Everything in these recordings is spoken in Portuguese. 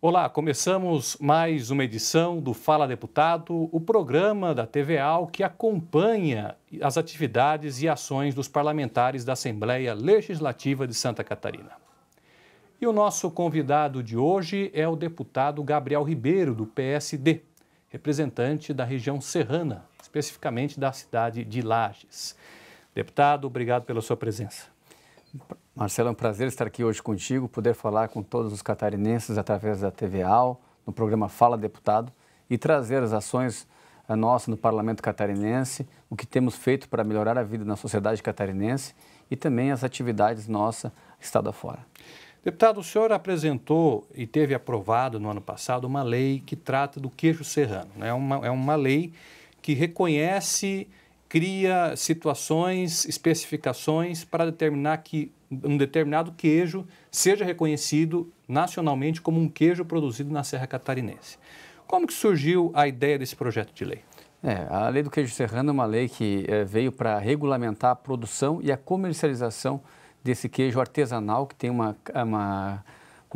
Olá, começamos mais uma edição do Fala Deputado, o programa da TVAL que acompanha as atividades e ações dos parlamentares da Assembleia Legislativa de Santa Catarina. E o nosso convidado de hoje é o deputado Gabriel Ribeiro, do PSD, representante da região serrana, especificamente da cidade de Lages. Deputado, obrigado pela sua presença. Marcelo, é um prazer estar aqui hoje contigo, poder falar com todos os catarinenses através da TV AL, no programa Fala Deputado, e trazer as ações eh, nossas no Parlamento Catarinense, o que temos feito para melhorar a vida na sociedade catarinense e também as atividades nossas estado afora. Deputado, o senhor apresentou e teve aprovado no ano passado uma lei que trata do queijo serrano. Né? É uma, é uma lei que reconhece cria situações, especificações para determinar que um determinado queijo seja reconhecido nacionalmente como um queijo produzido na Serra Catarinense. Como que surgiu a ideia desse projeto de lei? É, a lei do queijo serrano é uma lei que é, veio para regulamentar a produção e a comercialização desse queijo artesanal que tem uma, uma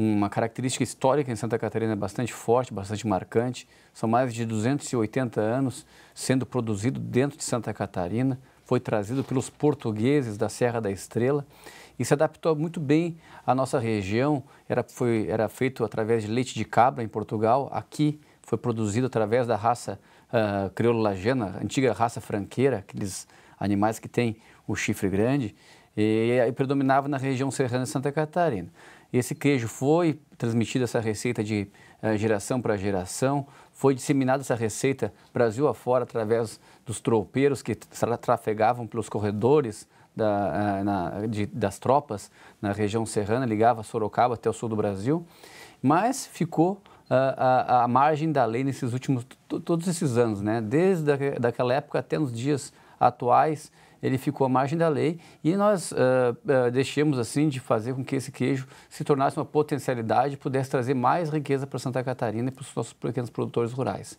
uma característica histórica em Santa Catarina bastante forte, bastante marcante. São mais de 280 anos sendo produzido dentro de Santa Catarina. Foi trazido pelos portugueses da Serra da Estrela e se adaptou muito bem à nossa região. Era, foi, era feito através de leite de cabra em Portugal. Aqui foi produzido através da raça uh, ah, criolagena, antiga raça franqueira, aqueles animais que têm o chifre grande. E, e predominava na região serrana de Santa Catarina. Esse queijo foi transmitido essa receita de eh, geração para geração, foi disseminada essa receita Brasil afora através dos tropeiros que trafegavam pelos corredores da, eh, na, de, das tropas na região serrana, ligava Sorocaba até o sul do Brasil, mas ficou à uh, eh, margem da lei nesses últimos, todos esses anos, né? desde daquela época até nos dias atuais, ele ficou à margem da lei e nós uh, uh, deixamos assim de fazer com que esse queijo se tornasse uma potencialidade, pudesse trazer mais riqueza para Santa Catarina e para os nossos pequenos produtores rurais.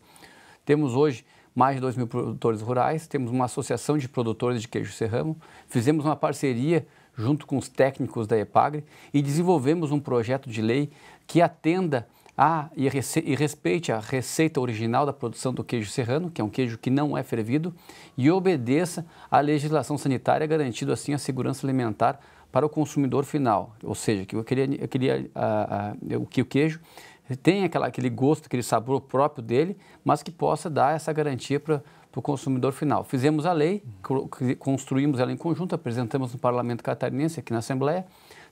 Temos hoje mais de 2 mil produtores rurais, temos uma associação de produtores de queijo serrano, fizemos uma parceria junto com os técnicos da EPAGRE e desenvolvemos um projeto de lei que atenda ah, e, e, respeite a receita original da produção do queijo serrano, que é um queijo que não é fervido, e obedeça à legislação sanitária, garantindo assim a segurança alimentar para o consumidor final. Ou seja, que eu queria, eu queria ah, ah, o que o queijo tenha aquela, aquele gosto, aquele sabor próprio dele, mas que possa dar essa garantia para o consumidor final. Fizemos a lei, construímos ela em conjunto, apresentamos no Parlamento Catarinense, aqui na Assembleia,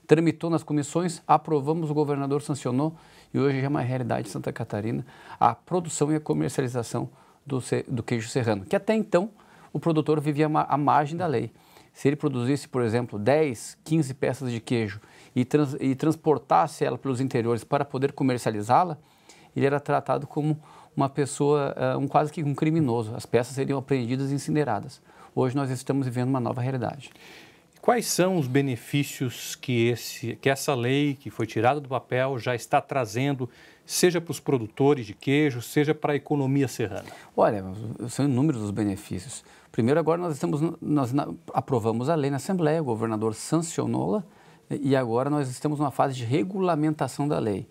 tramitou nas comissões, aprovamos, o governador sancionou e hoje já é uma realidade em Santa Catarina a produção e a comercialização do, do queijo serrano, que até então o produtor vivia à margem da lei. Se ele produzisse, por exemplo, 10, 15 peças de queijo e, trans, e transportasse ela pelos interiores para poder comercializá-la, ele era tratado como uma pessoa, ah, um, quase que um criminoso. As peças seriam apreendidas e incineradas. Hoje nós estamos vivendo uma nova realidade. Quais são os benefícios que, esse, que essa lei que foi tirada do papel já está trazendo, seja para os produtores de queijo, seja para a economia serrana? Olha, são inúmeros os benefícios. Primeiro, agora nós, estamos, nós aprovamos a lei na Assembleia, o governador sancionou-la e agora nós estamos numa fase de regulamentação da lei.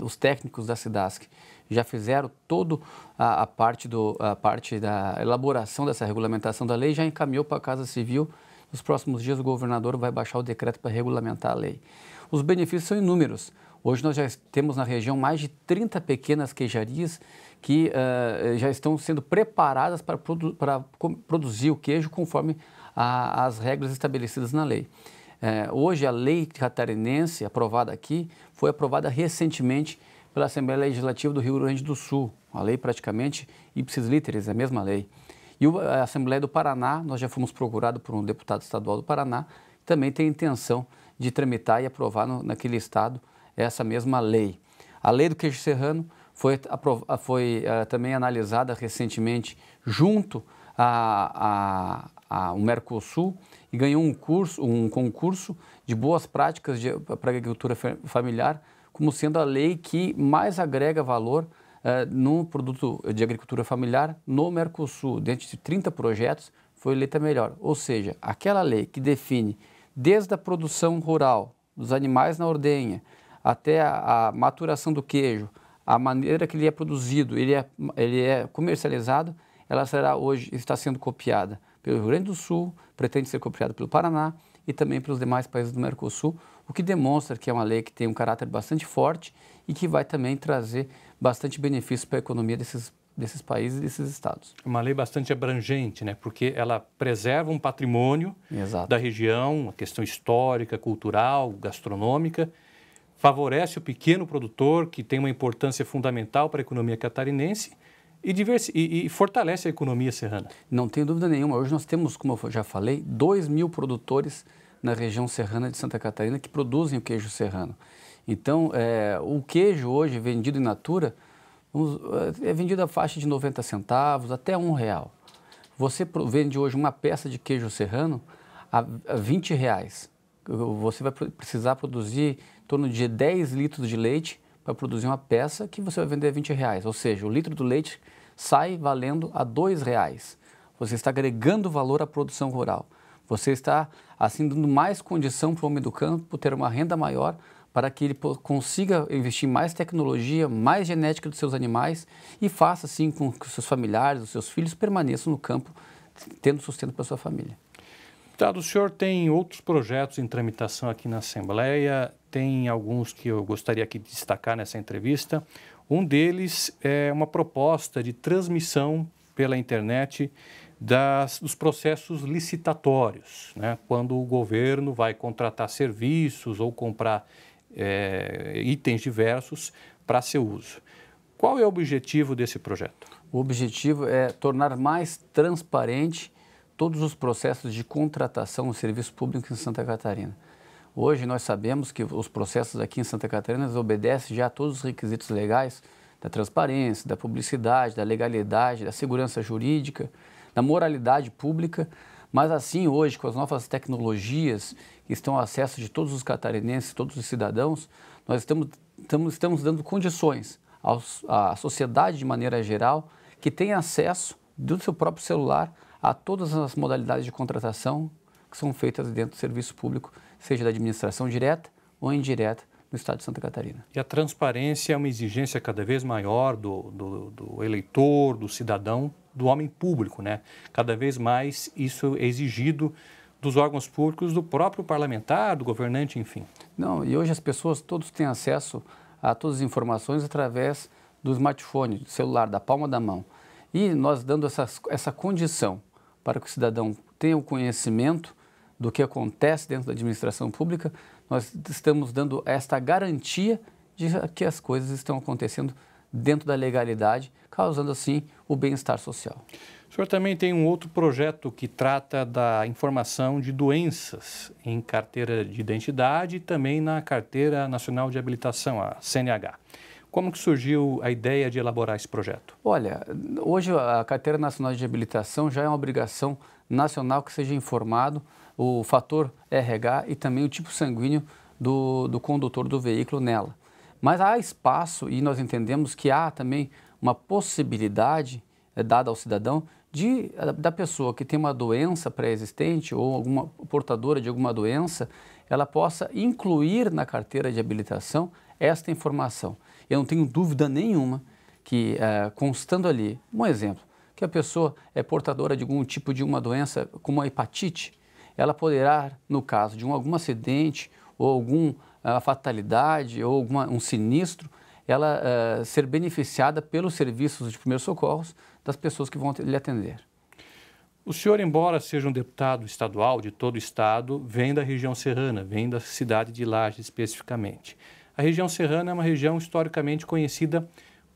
os técnicos da SIDASC já fizeram toda a, parte, do, a parte da elaboração dessa regulamentação da lei, já encaminhou para a Casa Civil nos próximos dias, o governador vai baixar o decreto para regulamentar a lei. Os benefícios são inúmeros. Hoje nós já temos na região mais de 30 pequenas queijarias que uh, já estão sendo preparadas para, produ produzir o queijo conforme a, as regras estabelecidas na lei. Uh, hoje a lei catarinense aprovada aqui foi aprovada recentemente pela Assembleia Legislativa do Rio Grande do Sul. A lei praticamente ipsis literis, é a mesma lei. E a Assembleia do Paraná, nós já fomos procurados por um deputado estadual do Paraná, também tem intenção de tramitar e aprovar no, naquele estado essa mesma lei. A lei do queijo serrano foi, foi uh, também analisada recentemente junto a, a, a, Mercosul e ganhou um, curso, um concurso de boas práticas para agricultura familiar como sendo a lei que mais agrega valor eh, no produto de agricultura familiar no Mercosul. Dentro de 30 projetos, foi eleita melhor. Ou seja, aquela lei que define desde a produção rural, dos animais na ordenha, até a, a maturação do queijo, a maneira que ele é produzido, ele é, ele é comercializado, ela será hoje, está sendo copiada pelo Rio Grande do Sul, pretende ser copiada pelo Paraná e também para os demais países do Mercosul, o que demonstra que é uma lei que tem um caráter bastante forte e que vai também trazer bastante benefício para a economia desses desses países e desses estados. Uma lei bastante abrangente, né? Porque ela preserva um patrimônio Exato. da região, uma questão histórica, cultural, gastronômica, favorece o pequeno produtor que tem uma importância fundamental para a economia catarinense e, e, e, fortalece a economia serrana. Não tenho dúvida nenhuma. Hoje nós temos, como eu já falei, 2 mil produtores na região serrana de Santa Catarina que produzem o queijo serrano. Então, é, o queijo hoje vendido em natura é, é vendido a faixa de 90 centavos até um real. Você vende hoje uma peça de queijo serrano a 20 reais. Você vai precisar produzir em torno de 10 litros de leite para produzir uma peça que você vai vender a 20 reais. Ou seja, o litro do leite sai valendo a 2 reais. Você está agregando valor à produção rural. Você está, assim, dando mais condição para o homem do campo ter uma renda maior para que ele consiga investir mais tecnologia, mais genética dos seus animais e faça, assim, com que os seus familiares, os seus filhos permaneçam no campo, tendo sustento para a sua família. Deputado, o senhor tem outros projetos em tramitação aqui na Assembleia tem alguns que eu gostaria aqui de destacar nessa entrevista. Um deles é uma proposta de transmissão pela internet das, dos processos licitatórios, né? quando o governo vai contratar serviços ou comprar é, itens diversos para seu uso. Qual é o objetivo desse projeto? O objetivo é tornar mais transparente todos os processos de contratação do serviço público em Santa Catarina. Hoje nós sabemos que os processos aqui em Santa Catarina obedecem já a todos os requisitos legais da transparência, da publicidade, da legalidade, da segurança jurídica, da moralidade pública. Mas assim hoje, com as novas tecnologias que estão ao acesso de todos os catarinenses, todos os cidadãos, nós estamos, estamos, estamos dando condições à sociedade de maneira geral que tem acesso do seu próprio celular a todas as modalidades de contratação que são feitas dentro do serviço público seja da administração direta ou indireta no estado de Santa Catarina. E a transparência é uma exigência cada vez maior do, do, do eleitor, do cidadão, do homem público, né? Cada vez mais isso é exigido dos órgãos públicos, do próprio parlamentar, do governante, enfim. Não, e hoje as pessoas todos têm acesso a todas as informações através do smartphone, do celular, da palma da mão. E nós dando essa condição para que o cidadão tenha o conhecimento do que acontece dentro da administração pública, nós estamos dando esta garantia de que as coisas estão acontecendo dentro da legalidade, causando assim o bem-estar social. O senhor também tem um outro projeto que trata da informação de doenças em carteira de identidade e também na Carteira Nacional de Habilitação, a CNH. Como que surgiu a ideia de elaborar esse projeto? Olha, hoje a Carteira Nacional de Habilitação já é uma obrigação nacional que seja informado o fator RH e também o tipo sanguíneo do, do condutor do veículo nela. Mas há espaço e nós entendemos que há também uma possibilidade é, dada ao cidadão de, eh, da pessoa que tem uma doença pré-existente ou alguma portadora de alguma doença, ela possa incluir na carteira de habilitação esta informação. Eu não tenho dúvida nenhuma que, é, constando ali, um exemplo, que a pessoa é portadora de algum tipo de uma doença como a hepatite, ela poderá, no caso de um, algum acidente ou alguma ah, fatalidade ou alguma, um sinistro, ela uh, ser beneficiada pelos serviços de primeiros socorros das pessoas que vão lhe atender. O senhor, embora seja um deputado estadual de todo o estado, vem da região serrana, vem da cidade de Laje especificamente. A região serrana é uma região historicamente conhecida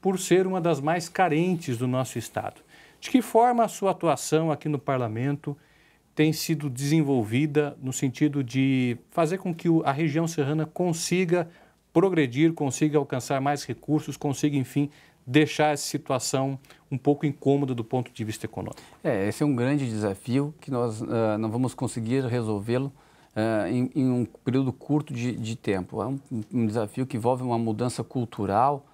por ser uma das mais carentes do nosso estado. De que forma a sua atuação aqui no parlamento tem sido desenvolvida no sentido de fazer com que a região serrana consiga progredir, consiga alcançar mais recursos, consiga, enfim, deixar essa situação um pouco incômoda do ponto de vista econômico? É, esse é um grande desafio que nós uh, não vamos conseguir resolvê-lo uh, em, em, um período curto de, de tempo. É um, um, desafio que envolve uma mudança cultural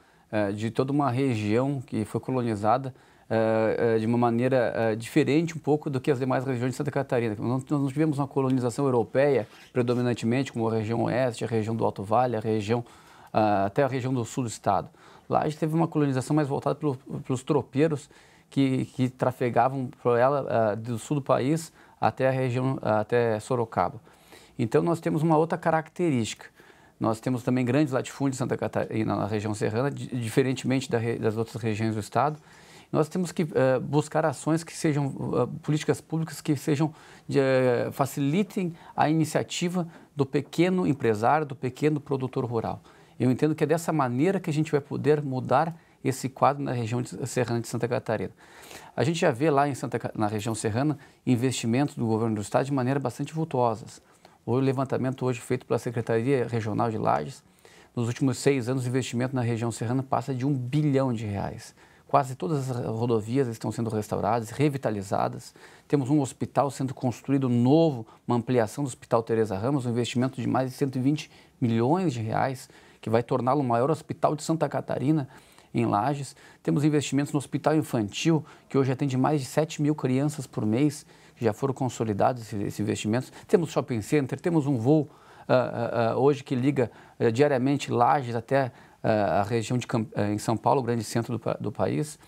uh, de toda uma região que foi colonizada eh, eh, de uma maneira eh, diferente um pouco do que as demais regiões de Santa Catarina. Nós não tivemos uma colonização europeia predominantemente, como a região oeste, a região do Alto Vale, a região, ah, até a região do sul do estado. Lá a gente teve uma colonização mais voltada para pelos tropeiros que, que trafegavam por ela ah, do sul do país até a região, até Sorocaba. Então nós temos uma outra característica. Nós temos também grandes latifúndios em Santa Catarina, na região serrana, diferentemente das outras regiões do estado nós temos que uh, buscar ações que sejam, uh, políticas públicas que sejam, de, uh, facilitem a iniciativa do pequeno empresário, do pequeno produtor rural. Eu entendo que é dessa maneira que a gente vai poder mudar esse quadro na região de, serrana de Santa Catarina. A gente já vê lá em Santa, na região serrana investimentos do governo do estado de maneira bastante vultuosas. O levantamento hoje feito pela Secretaria Regional de Lages, nos últimos seis anos, o investimento na região serrana passa de um bilhão de reais. Quase todas as rodovias estão sendo restauradas, revitalizadas. Temos um hospital sendo construído novo, uma ampliação do Hospital Teresa Ramos, um investimento de mais de 120 milhões de reais, que vai torná-lo o maior hospital de Santa Catarina em Lages. Temos investimentos no hospital infantil, que hoje atende mais de 7 mil crianças por mês, que já foram consolidados esses, investimentos. Temos shopping center, temos um voo uh, uh, uh, hoje que liga eh, diariamente Lages até eh, a região de eh, em São Paulo, o grande centro do, do país.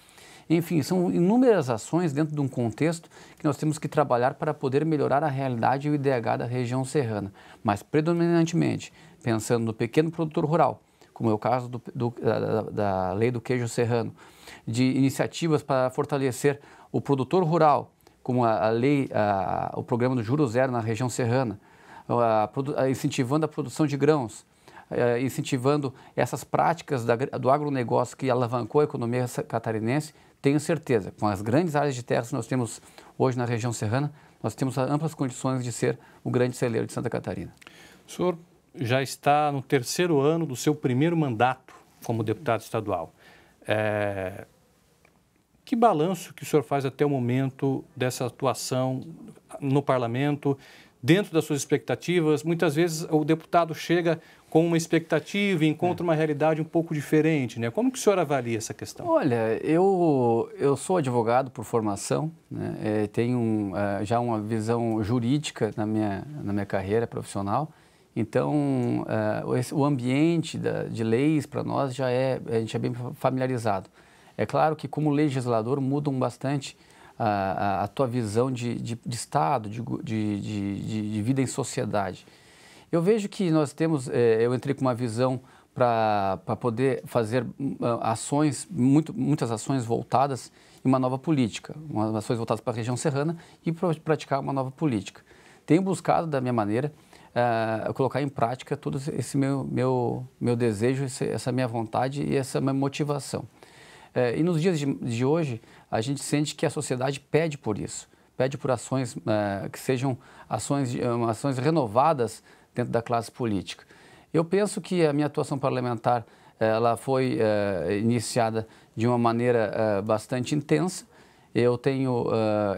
Enfim, são inúmeras ações dentro de um contexto que nós temos que trabalhar para poder melhorar a realidade e o IDH da região serrana, mas predominantemente pensando no pequeno produtor rural, como é o caso do, do, da, da, lei do queijo serrano, de iniciativas para fortalecer o produtor rural, como a, a lei, a, o programa do Juro Zero na região serrana, a, incentivando a produção de grãos, eh, incentivando essas práticas do agronegócio que alavancou a economia catarinense, tenho certeza, com as grandes áreas de terra que nós temos hoje na região serrana, nós temos amplas condições de ser o grande celeiro de Santa Catarina. O senhor já está no terceiro ano do seu primeiro mandato como deputado estadual. É... Que balanço que o senhor faz até o momento dessa atuação no parlamento, dentro das suas expectativas? Muitas vezes o deputado chega com uma expectativa e encontra é. uma realidade um pouco diferente, né? Como que o senhor avalia essa questão? Olha, eu, eu sou advogado por formação, né? é, tenho um, é, já uma visão jurídica na minha, na minha carreira profissional, então é, esse, o ambiente da, de leis para nós já é, a gente é bem familiarizado. É claro que como legislador mudam bastante a, a, a tua visão de, de, de Estado, de, de, de, de vida em sociedade. Eu vejo que nós temos, é, eu entrei com uma visão para poder fazer hum, ações, muito, muitas ações voltadas em uma nova política, uma, ações voltadas para a região serrana e para praticar uma nova política. Tenho buscado, da minha maneira, é, colocar em prática todo esse meu, meu, meu desejo, esse, essa minha vontade e essa minha motivação. É, e nos dias de, de hoje, a gente sente que a sociedade pede por isso, pede por ações é, que sejam ações, ações renovadas dentro da classe política. Eu penso que a minha atuação parlamentar ela foi é, iniciada de uma maneira é, bastante intensa. Eu tenho,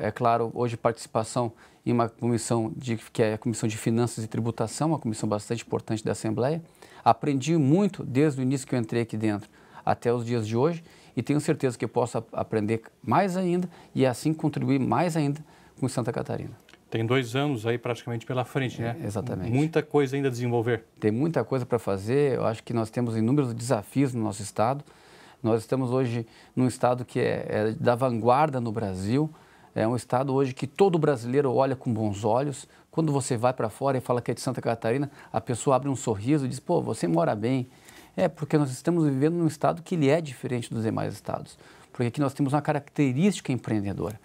é, é claro, hoje participação em uma comissão de, que é a Comissão de Finanças e Tributação, uma comissão bastante importante da Assembleia. Aprendi muito desde o início que eu entrei aqui dentro até os dias de hoje e tenho certeza que posso aprender mais ainda e assim contribuir mais ainda com Santa Catarina. Tem dois anos aí praticamente pela frente, né? É, exatamente. Muita coisa ainda a desenvolver. Tem muita coisa para fazer. Eu acho que nós temos inúmeros desafios no nosso estado. Nós estamos hoje num estado que é, é da vanguarda no Brasil. É um estado hoje que todo brasileiro olha com bons olhos. Quando você vai para fora e fala que é de Santa Catarina, a pessoa abre um sorriso e diz: pô, você mora bem. É porque nós estamos vivendo num estado que ele é diferente dos demais estados. Porque aqui nós temos uma característica empreendedora.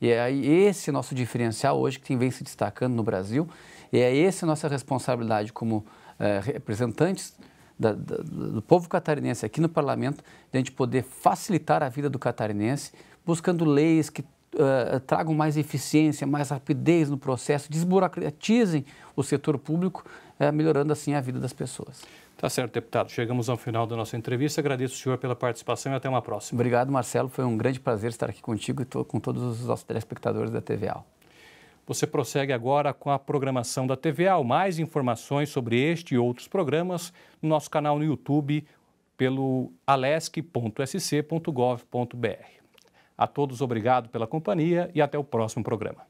E é esse nosso diferencial hoje que vem se destacando no Brasil, e é essa nossa responsabilidade como é, representantes da, da, do povo catarinense aqui no parlamento, de a gente poder facilitar a vida do catarinense, buscando leis que Uh, tragam mais eficiência, mais rapidez no processo, desburocratizem o setor público, uh, melhorando assim a vida das pessoas. Tá certo, deputado. Chegamos ao final da nossa entrevista. Agradeço o senhor pela participação e até uma próxima. Obrigado, Marcelo. Foi um grande prazer estar aqui contigo e com todos os nossos telespectadores da TVA. Você prossegue agora com a programação da TVA. Mais informações sobre este e outros programas no nosso canal no YouTube pelo alesc.sc.gov.br. A todos, obrigado pela companhia e até o próximo programa.